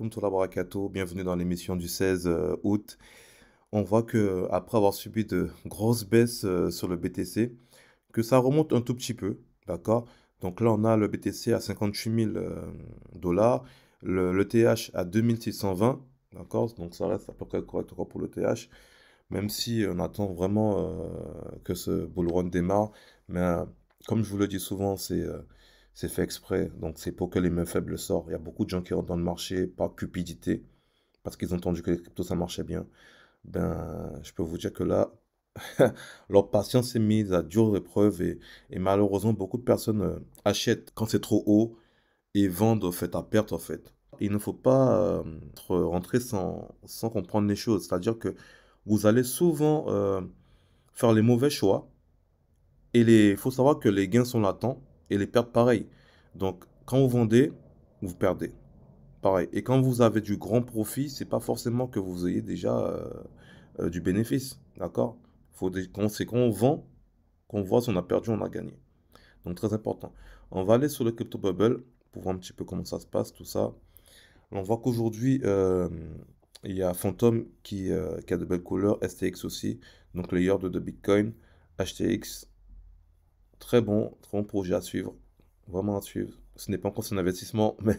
alaikum bienvenue dans l'émission du 16 euh, août. On voit que après avoir subi de grosses baisses euh, sur le BTC, que ça remonte un tout petit peu, d'accord Donc là, on a le BTC à 58 000 euh, dollars, le, TH à 2620, d'accord Donc ça reste à peu près correct pour le TH, même si on attend vraiment que ce bull run démarre. Mais comme je vous le dis souvent, c'est c'est fait exprès. Donc c'est pour que les mains faibles sortent. Il y a beaucoup de gens qui rentrent dans le marché par cupidité, parce qu'ils ont entendu que les cryptos, ça marchait bien. Ben, je peux vous dire que là, leur patience est mise à dure épreuve et, malheureusement, beaucoup de personnes euh, achètent quand c'est trop haut et vendent fait à perte en fait. Il ne faut pas euh, rentrer sans, comprendre les choses. C'est-à-dire que vous allez souvent euh, faire les mauvais choix. Et il faut savoir que les gains sont latents et les pertes pareil. Donc, quand vous vendez, vous perdez. Pareil. Et quand vous avez du grand profit, c'est pas forcément que vous ayez déjà euh, euh, du bénéfice. D'accord faut des... C'est quand on vend qu'on voit si on a perdu, on a gagné. Donc, très important. On va aller sur le crypto bubble pour voir un petit peu comment ça se passe, tout ça. On voit qu'aujourd'hui, euh, il y a Phantom qui, qui, a de belles couleurs, STX aussi, donc le Yard de Bitcoin, HTX, Très bon, très bon projet à suivre. Vraiment à suivre. Ce n'est pas encore son investissement, mais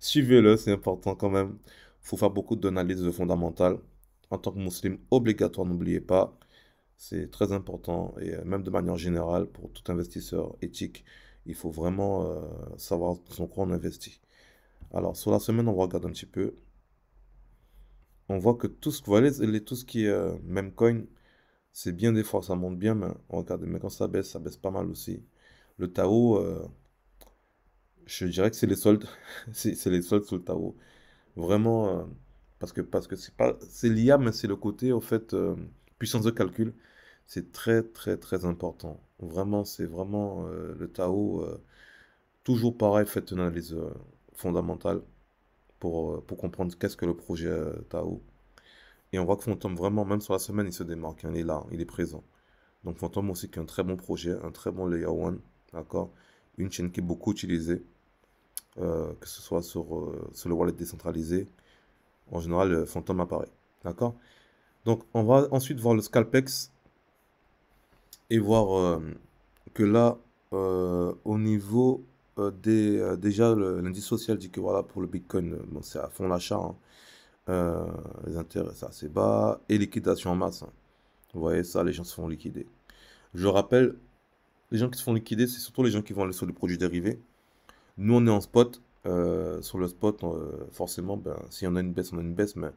suivez-le, c'est important quand même. Il faut faire beaucoup d'analyses fondamentales. En tant que musulman, obligatoire, n'oubliez pas. C'est très important et euh, même de manière générale pour tout investisseur éthique, il faut vraiment euh, savoir son quoi on investit. Alors sur la semaine, on regarde un petit peu. On voit que tout ce, tout ce qui est euh, même coin, c'est bien des fois, ça monte bien, mais regardez, mais quand ça baisse, ça baisse pas mal aussi. Le Tao, euh, je dirais que c'est les soldes, c'est les soldes sur le Tao. Vraiment, euh, parce que parce que c'est pas, c'est l'IA, mais c'est le côté en fait euh, puissance de calcul, c'est très très très important. Vraiment, c'est vraiment le Tao. toujours pareil, faites une analyse fondamentale pour pour comprendre qu'est-ce que le projet Tao. Et on voit que Fantôme, vraiment, même sur la semaine, il se démarque. Hein. il est là, il est présent. Donc Fantôme aussi qui a un très bon projet, un très bon layer one. D'accord Une chaîne qui est beaucoup utilisée. Euh, que ce soit sur, euh, sur le wallet décentralisé. En général, euh, Fantôme apparaît. D'accord Donc on va ensuite voir le Scalpex. Et voir que là, au niveau des, déjà, l'indice social dit que voilà, pour le Bitcoin, c'est à fond l'achat. Hein. Euh, les intérêts assez bas et liquidation en masse. Hein. Vous voyez ça, les gens se font liquider. Je rappelle, les gens qui se font liquider, c'est surtout les gens qui vont aller sur les produits dérivés. Nous, on est en spot. Euh, sur le spot, euh, forcément, ben, si on a une baisse, on a une baisse. Mais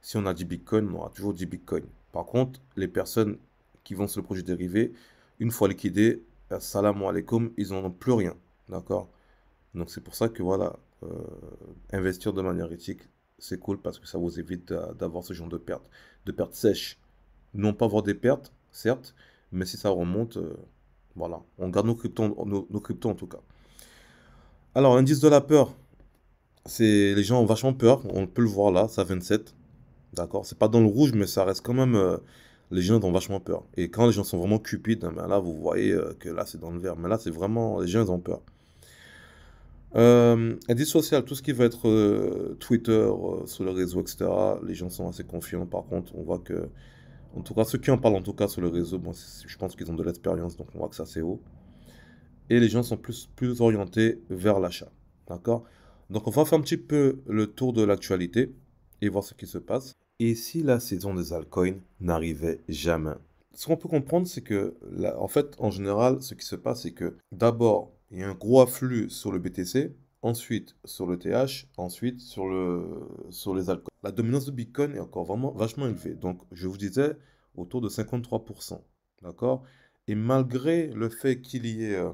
si on a 10 bitcoin on aura toujours 10 bitcoin Par contre, les personnes qui vont sur le produit dérivé, une fois liquidé ben, salam alaikum, ils n'en ont plus rien. D'accord Donc, c'est pour ça que voilà, investir de manière éthique, c'est cool parce que ça vous évite euh, d'avoir ce genre de pertes, de pertes sèches. Non pas avoir des pertes, certes, mais si ça remonte, euh, voilà, on garde nos cryptons, nos, en tout cas. Alors, indice de la peur, c'est les gens ont vachement peur, on peut le voir là, ça 27. D'accord C'est pas dans le rouge, mais ça reste quand même. Euh, les gens ont vachement peur. Et quand les gens sont vraiment cupides, hein, ben là, vous voyez que là, c'est dans le vert. Mais là, c'est vraiment. Les gens, ont peur. Euh, indice social, tout ce qui va être euh, Twitter, euh, sur le réseau, etc. Les gens sont assez confiants. Par contre, on voit que, en tout cas, ceux qui en parlent, en tout cas, sur le réseau, je pense qu'ils ont de l'expérience, donc on voit que ça c'est haut. Et les gens sont plus, plus orientés vers l'achat. D'accord Donc, on va faire un petit peu le tour de l'actualité et voir ce qui se passe. Et si la saison des altcoins n'arrivait jamais Ce qu'on peut comprendre, c'est que, en fait, en général, ce qui se passe, c'est que d'abord, il y a un gros afflux sur le BTC, ensuite sur le TH, ensuite sur, le, sur les alcools. La dominance de Bitcoin est encore vraiment vachement élevée. Donc, je vous disais, autour de 53%. D'accord Et malgré le fait qu'il y ait euh,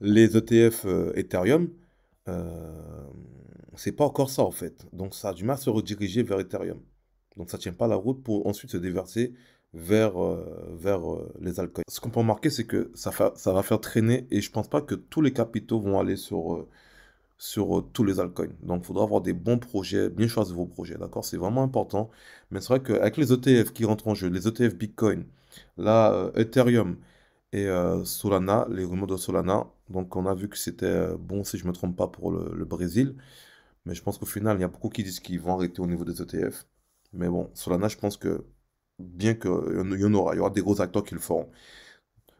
les ETF euh, Ethereum, euh, c'est pas encore ça en fait. Donc, ça a du mal à se rediriger vers Ethereum. Donc, ça tient pas la route pour ensuite se déverser vers, euh, vers euh, les alcools. Ce qu'on peut remarquer, c'est que ça, ça va faire traîner et je ne pense pas que tous les capitaux vont aller sur, euh, sur tous les alcools. Donc, il faudra avoir des bons projets, bien choisir vos projets, d'accord C'est vraiment important. Mais c'est vrai qu'avec les ETF qui rentrent en jeu, les ETF Bitcoin, là, Ethereum et Solana, les rumeurs de Solana, donc on a vu que c'était bon, si je ne me trompe pas, pour le, le Brésil. Mais je pense qu'au final, il y a beaucoup qui disent qu'ils vont arrêter au niveau des ETF. Mais bon, Solana, je pense que bien qu'il euh, y en aura, il y aura des gros acteurs qui le feront.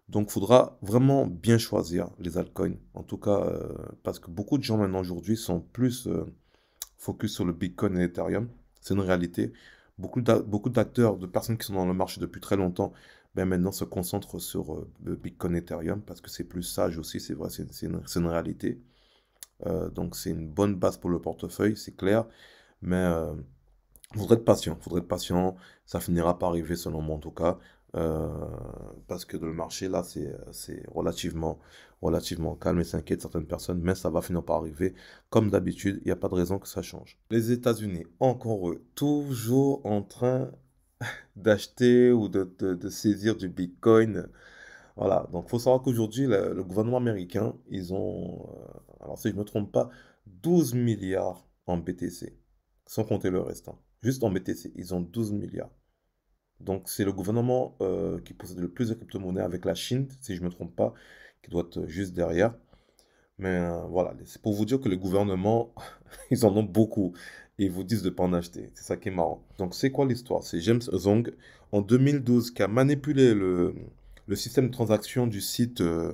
Donc il faudra vraiment bien choisir les altcoins. En tout cas, euh, parce que beaucoup de gens maintenant aujourd'hui sont plus euh, focus sur le Bitcoin et l'Ethereum. C'est une réalité. Beaucoup d'acteurs, de personnes qui sont dans le marché depuis très longtemps, ben maintenant se concentrent sur le Bitcoin et l'Ethereum parce que c'est plus sage aussi, c'est vrai, c'est une, une, réalité. donc c'est une bonne base pour le portefeuille, c'est clair. Mais il faudrait être patient, il faudrait être patient. Ça finira par arriver selon moi en tout cas. Euh, parce que le marché, là, c'est relativement, relativement calme et ça inquiète certaines personnes, mais ça va finir par arriver. Comme d'habitude, il n'y a pas de raison que ça change. Les États-Unis, encore eux, toujours en train d'acheter ou de, saisir du Bitcoin. Voilà, donc il faut savoir qu'aujourd'hui, le, gouvernement américain, ils ont, euh, alors si je ne me trompe pas, 12 milliards en BTC, sans compter le restant. Juste en BTC, ils ont 12 milliards. Donc c'est le gouvernement euh, qui possède le plus de crypto-monnaies avec la Chine, si je ne me trompe pas, qui doit être juste derrière. Mais euh, voilà, c'est pour vous dire que le gouvernement, ils en ont beaucoup. Et ils vous disent de ne pas en acheter. C'est ça qui est marrant. Donc c'est quoi l'histoire C'est James Zong, en 2012, qui a manipulé le, système de transaction du site euh,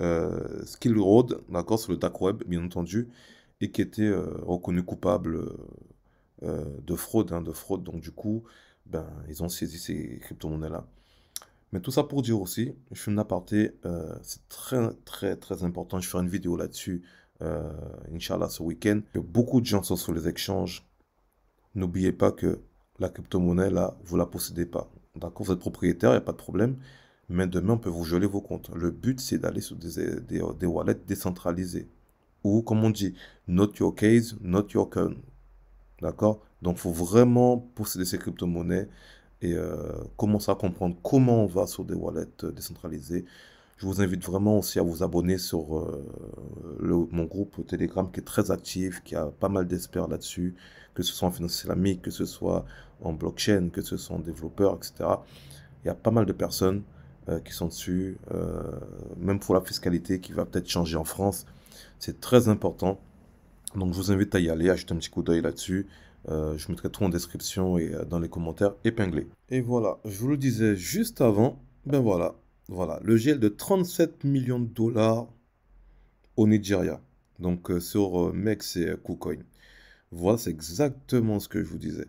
euh Skill Road, d'accord, sur le dark web, bien entendu, et qui était reconnu coupable. Euh, de fraude, hein, de fraude. Donc du coup, ben, ils ont saisi ces crypto-monnaies-là. Mais tout ça pour dire aussi, je fais une aparté, euh, c'est très très très important, je ferai une vidéo là-dessus, euh, Inch'Allah, ce week-end, que beaucoup de gens sont sur les échanges. N'oubliez pas que la crypto-monnaie, là, vous la possédez pas. D'accord, vous êtes propriétaire, il n'y a pas de problème, mais demain, on peut vous geler vos comptes. Le but, c'est d'aller sur des, des, wallets décentralisés. Ou, comme on dit, not your case, not your coin. D'accord Donc, il faut vraiment, posséder ces crypto-monnaies, et euh, commencer à comprendre comment on va sur des wallets euh, décentralisés. Je vous invite vraiment aussi à vous abonner sur euh, mon groupe Telegram qui est très actif, qui a pas mal d'experts là-dessus, que ce soit en finance islamique, que ce soit en blockchain, que ce soit en développeur, etc. Il y a pas mal de personnes qui sont dessus, même pour la fiscalité qui va peut-être changer en France. C'est très important donc je vous invite à y aller, à un petit coup d'œil là-dessus. Euh, je mettrai tout en description et euh, dans les commentaires Épinglé. Et voilà, je vous le disais juste avant, ben voilà, voilà, le gel de 37 millions de dollars au Nigeria, donc euh, sur Mex et KuCoin. Voilà, c'est exactement ce que je vous disais.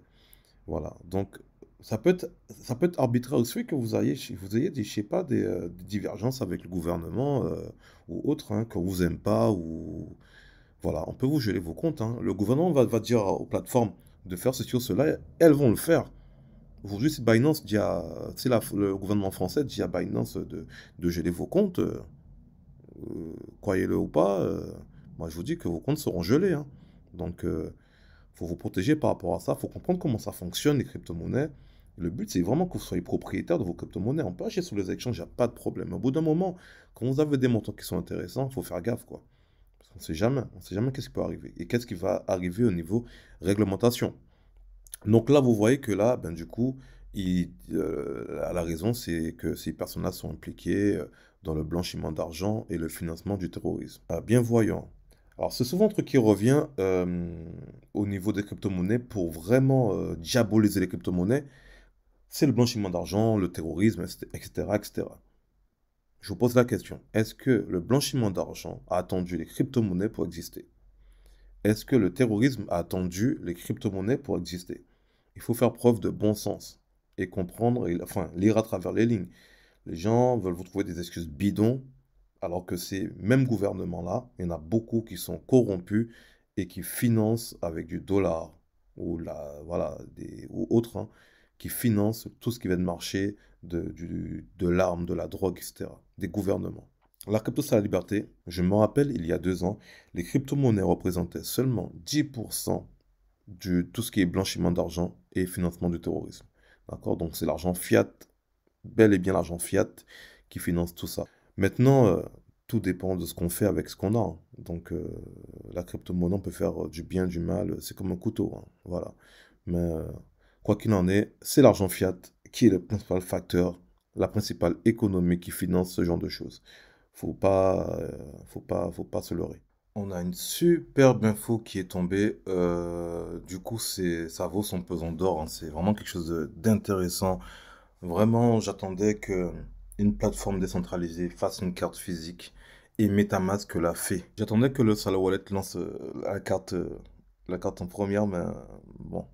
Voilà, donc ça peut être, ça peut être arbitraire aussi que vous ayez, vous ayez des, je sais pas, des, divergences avec le gouvernement ou autre, hein, qu'on vous aime pas ou voilà, on peut vous geler vos comptes. Hein. Le gouvernement va, dire aux plateformes de faire ceci ou cela, elles vont le faire. Aujourd'hui, si Binance dit le gouvernement français dit à Binance de, de geler vos comptes. Euh, croyez-le ou pas, euh, moi je vous dis que vos comptes seront gelés. Hein. Donc, euh, faut vous protéger par rapport à ça. Il faut comprendre comment ça fonctionne, les crypto-monnaies. Le but, c'est vraiment que vous soyez propriétaire de vos crypto-monnaies. On peut acheter sur les échanges, il n'y a pas de problème. Au bout d'un moment, quand vous avez des montants qui sont intéressants, il faut faire gaffe, quoi. On ne sait jamais, on sait jamais qu'est-ce qui peut arriver et qu'est-ce qui va arriver au niveau réglementation. Donc là, vous voyez que là, ben, du coup, il, euh, la raison, c'est que ces personnes-là sont impliquées euh, dans le blanchiment d'argent et le financement du terrorisme. Ah, bien voyant. Alors, c'est souvent un truc qui revient euh, au niveau des crypto-monnaies pour vraiment diaboliser les crypto-monnaies. C'est le blanchiment d'argent, le terrorisme, etc. etc. Je vous pose la question, est-ce que le blanchiment d'argent a attendu les crypto-monnaies pour exister Est-ce que le terrorisme a attendu les crypto-monnaies pour exister Il faut faire preuve de bon sens et comprendre, enfin lire à travers les lignes. Les gens veulent vous trouver des excuses bidons, alors que ces mêmes gouvernements-là, il y en a beaucoup qui sont corrompus et qui financent avec du dollar ou, la, voilà, des, ou autre, hein, qui financent tout ce qui va de marché, de, l'arme, de la drogue, etc., des gouvernements. La crypto, c'est la liberté. Je me rappelle, il y a deux ans, les crypto-monnaies représentaient seulement 10% de tout ce qui est blanchiment d'argent et financement du terrorisme. D'accord Donc, c'est l'argent fiat, bel et bien l'argent fiat, qui finance tout ça. Maintenant, euh, tout dépend de ce qu'on fait avec ce qu'on a. Hein. Donc, euh, la crypto-monnaie peut faire euh, du bien, du mal. C'est comme un couteau. Hein. voilà. Mais quoi qu'il en est, c'est l'argent fiat qui est le principal facteur, la principale économie qui finance ce genre de choses. Faut pas, euh, faut pas, faut pas se leurrer. On a une superbe info qui est tombée. Euh, du coup, c'est, ça vaut son pesant d'or. Hein. C'est vraiment quelque chose d'intéressant. Vraiment, j'attendais que une plateforme décentralisée fasse une carte physique et MetaMask l'a fait. J'attendais que le Salah Wallet lance euh, la carte, la carte en première, mais bon,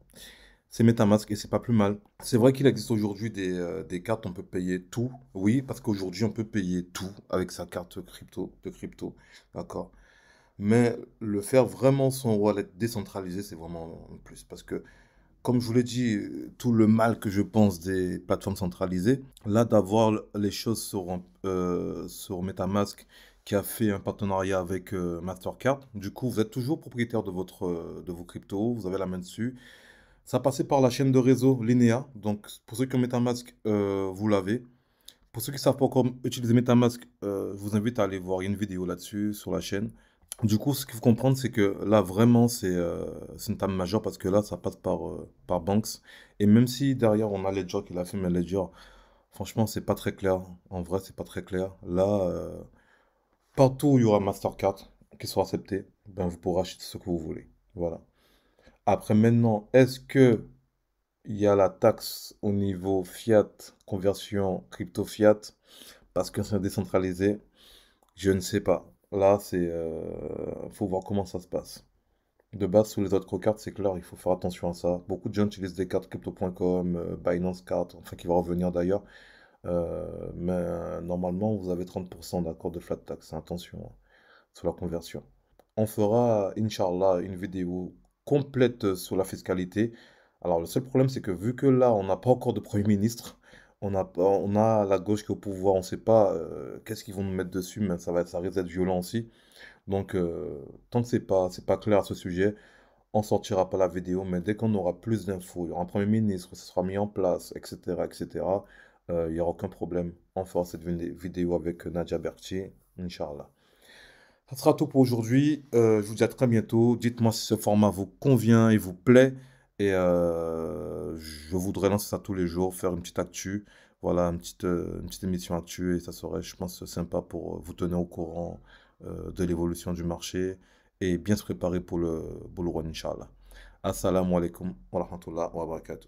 c'est MetaMask et c'est pas plus mal. C'est vrai qu'il existe aujourd'hui euh, des, cartes, on peut payer tout. Oui, parce qu'aujourd'hui, on peut payer tout avec sa carte crypto, de crypto. D'accord Mais le faire vraiment son wallet décentralisé, c'est vraiment plus. Parce que, comme je vous l'ai dit, tout le mal que je pense des plateformes centralisées, là, d'avoir les choses sur, euh, sur MetaMask qui a fait un partenariat avec euh, Mastercard. Du coup, vous êtes toujours propriétaire de, votre, de vos cryptos, vous avez la main dessus. Ça passait par la chaîne de réseau Linea, Donc, pour ceux qui ont MetaMask, euh, vous l'avez. Pour ceux qui savent pas comment utiliser MetaMask, euh, je vous invite à aller voir. une vidéo là-dessus sur la chaîne. Du coup, ce qu'il faut comprendre, c'est que là, vraiment, c'est euh, une table majeure parce que là, ça passe par, par Banks. Et même si derrière, on a Ledger qui l'a fait, mais Ledger, franchement, c'est pas très clair. En vrai, c'est pas très clair. Là, partout où il y aura Mastercard qui sera accepté, ben, vous pourrez acheter ce que vous voulez. Voilà. Après maintenant, est-ce que il y a la taxe au niveau fiat, conversion crypto fiat, parce que c'est décentralisé Je ne sais pas. Là, c'est euh, faut voir comment ça se passe. De base, sous les autres cartes, c'est clair, il faut faire attention à ça. Beaucoup de gens utilisent des cartes crypto.com, euh, Binance Card, enfin qui va revenir d'ailleurs. Euh, mais normalement, vous avez 30% d'accord de flat tax, attention, hein, sur la conversion. On fera, Inch'Allah, une vidéo complète euh, sur la fiscalité. Alors le seul problème, c'est que vu que là, on n'a pas encore de Premier ministre, on a, on a la gauche qui est au pouvoir, on ne sait pas euh, qu'est-ce qu'ils vont nous mettre dessus, mais ça, va, ça risque d'être violent aussi. Donc, euh, tant que ce n'est pas, pas clair à ce sujet, on sortira pas la vidéo, mais dès qu'on aura plus d'infos, il y aura un Premier ministre, ce sera mis en place, etc., etc., il n'y aura aucun problème. On fera cette vidéo avec Nadia Berthier, Inch'Allah. Ça sera tout pour aujourd'hui. Euh, je vous dis à très bientôt. Dites-moi si ce format vous convient et vous plaît. Et euh, je voudrais lancer ça tous les jours, faire une petite actu. Voilà, une petite, euh, une petite émission actu. Et ça serait, je pense, sympa pour vous tenir au courant de l'évolution du marché et bien se préparer pour le Run Inch'Allah. Assalamu alaikum wa rahmatullah wa barakatuh.